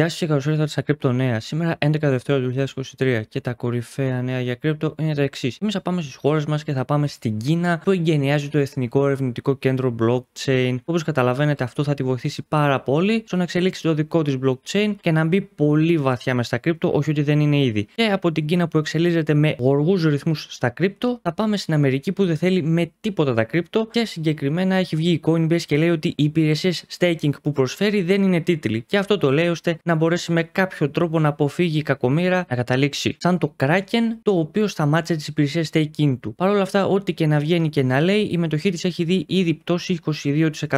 Γεια σας και καλώς ήρθατε στα Crypto Νέα. Σήμερα 11 Δευτέρα του 2023 και τα κορυφαία νέα για κρύπτο είναι τα εξής. Εμείς θα πάμε στις χώρες μας και θα πάμε στην Κίνα που εγγενιάζει το Εθνικό Ερευνητικό Κέντρο Blockchain. Όπως καταλαβαίνετε, αυτό θα τη βοηθήσει πάρα πολύ στο να εξελίξει το δικό της blockchain και να μπει πολύ βαθιά μες στα κρύπτο, όχι ότι δεν είναι ήδη. Και από την Κίνα που εξελίζεται με γοργούς ρυθμούς στα κρύπτο, θα πάμε στην Αμερική που δεν θέλει με τίποτα τα κρύπτο και συγκεκριμένα έχει βγει η Coinbase και λέει ότι οι υπηρεσίες staking που προσφέρει δεν είναι τίτλοι. Και αυτό το λέει ώστε να μπορέσει με κάποιο τρόπο να αποφύγει η κακομήρα να καταλήξει σαν το Kraken, το οποίο σταμάτησε τις υπηρεσίες staking του. Παρ' όλα αυτά, ό,τι και να βγαίνει και να λέει, η μετοχή της έχει δει ήδη πτώση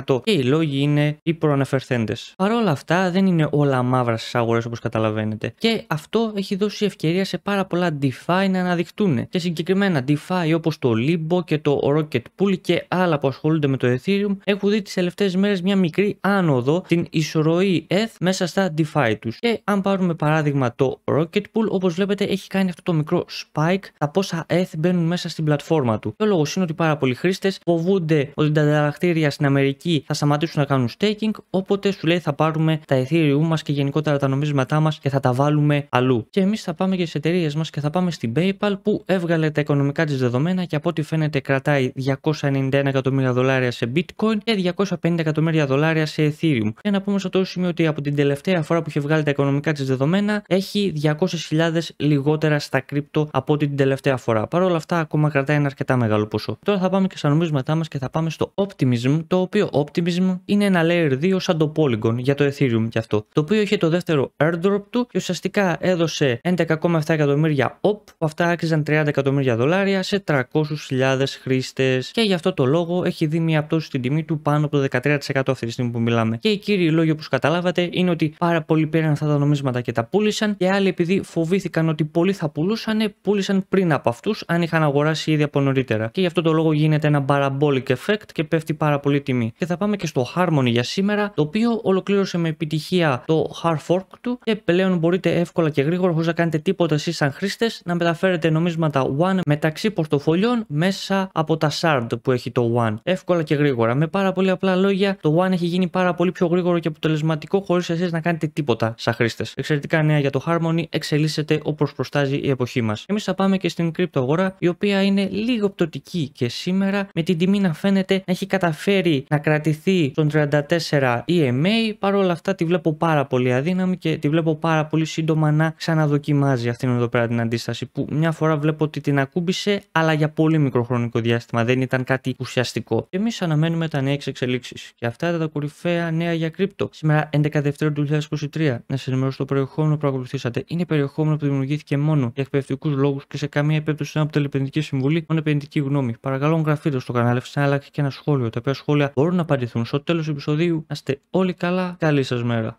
22% και οι λόγοι είναι οι προαναφερθέντες. Παρ' όλα αυτά, δεν είναι όλα μαύρα στις αγορές όπως καταλαβαίνετε. Και αυτό έχει δώσει ευκαιρία σε πάρα πολλά DeFi να αναδειχτούν. Και συγκεκριμένα DeFi όπως το Libo και το Rocket Pool και άλλα που ασχολούνται με το Ethereum έχουν δει τις τελευταίες μέρες μια μικρή άνοδο την ισορροή ETH μέσα στα DeFi τους. Και αν πάρουμε παράδειγμα το Rocket Pool, όπως βλέπετε έχει κάνει αυτό το μικρό spike, τα πόσα ETH μπαίνουν μέσα στην πλατφόρμα του. Και ο λόγος είναι ότι πάρα πολλοί χρήστες φοβούνται ότι τα ανταλλακτήρια στην Αμερική θα σταματήσουν να κάνουν staking, οπότε σου λέει θα πάρουμε τα Ethereum μας και γενικότερα τα νομίσματά μας και θα τα βάλουμε αλλού. Και εμείς θα πάμε και στις εταιρείες μας και θα πάμε στην PayPal που έβγαλε τα οικονομικά της δεδομένα και από ό,τι φαίνεται κρατάει 291 εκατομμύρια δολάρια σε bitcoin και 250 εκατομμύρια δολάρια σε ethereum. Και να πούμε στο τόσο σημείο ότι από την τελευταία φορά που είχε βγάλει τα οικονομικά της δεδομένα έχει 200.000 λιγότερα στα κρύπτο από ό,τι την τελευταία φορά. Παρ' όλα αυτά, ακόμα κρατάει ένα αρκετά μεγάλο ποσό. Τώρα θα πάμε και στα νομίσματά μας και θα πάμε στο Optimism, το οποίο Optimism είναι ένα layer 2 σαν το Polygon για το Ethereum κι αυτό, το οποίο είχε το δεύτερο airdrop του και ουσιαστικά έδωσε 11,7 εκατομμύρια OP, που αυτά άξιζαν 30 εκατομμύρια δολάρια σε 300.000 χρήστες και γι' αυτό το λόγο έχει δει μια πτώση στην τιμή του πάνω από το 13% αυτή τη στιγμή που μιλάμε. Και οι κύριοι λόγοι όπως καταλάβατε είναι ότι πάρα πολλοί πήραν αυτά τα νομίσματα και τα πούλησαν και άλλοι επειδή φοβήθηκαν ότι πολλοί θα πουλούσαν, πούλησαν πριν από αυτούς αν είχαν αγοράσει ήδη από νωρίτερα. Και γι' αυτό το λόγο γίνεται ένα parabolic effect και πέφτει πάρα πολύ τιμή. Και θα πάμε και στο Harmony για σήμερα, το οποίο ολοκλήρωσε με επιτυχία το hard fork του και πλέον μπορείτε εύκολα και γρήγορα χωρίς να κάνετε τίποτα εσείς σαν χρήστες να μεταφέρετε νομίσματα One μεταξύ πορτοφολιών μέσα από τα shard που έχει το One. Εύκολα και γρήγορα. Με πάρα πολύ απλά λόγια, το One έχει γίνει πάρα πολύ πιο γρήγορο και αποτελεσματικό χωρίς εσείς να κάνετε τίποτα τίποτα σαν χρήστες. Εξαιρετικά νέα για το Harmony εξελίσσεται όπως προστάζει η εποχή μας. Εμείς θα πάμε και στην αγορά η οποία είναι λίγο πτωτική και σήμερα με την τιμή να φαίνεται να έχει καταφέρει να κρατηθεί στον 34 EMA. Παρ' όλα αυτά τη βλέπω πάρα πολύ αδύναμη και τη βλέπω πάρα πολύ σύντομα να ξαναδοκιμάζει αυτήν εδώ πέρα την αντίσταση που μια φορά βλέπω ότι την ακούμπησε, αλλά για πολύ μικροχρονικό διάστημα δεν ήταν κάτι ουσιαστικό. Εμείς αναμένουμε τα νέα εξελίξεις. Και αυτά ήταν τα κορυφαία νέα για κρύπτο. Σήμερα 11 Δευτέρου του να σας ενημερώσω το περιεχόμενο που παρακολουθήσατε. Είναι περιεχόμενο που δημιουργήθηκε μόνο για εκπαιδευτικούς λόγους και σε καμία περίπτωση από την επενδυτική συμβουλή μόνο επενδυτική γνώμη. Παρακαλώ, γραφείτε στο κανάλι, αφήστε ένα like και ένα σχόλιο. Τα οποία σχόλια μπορούν να απαντηθούν στο τέλος του επεισοδίου. Να είστε όλοι καλά. Καλή σας μέρα.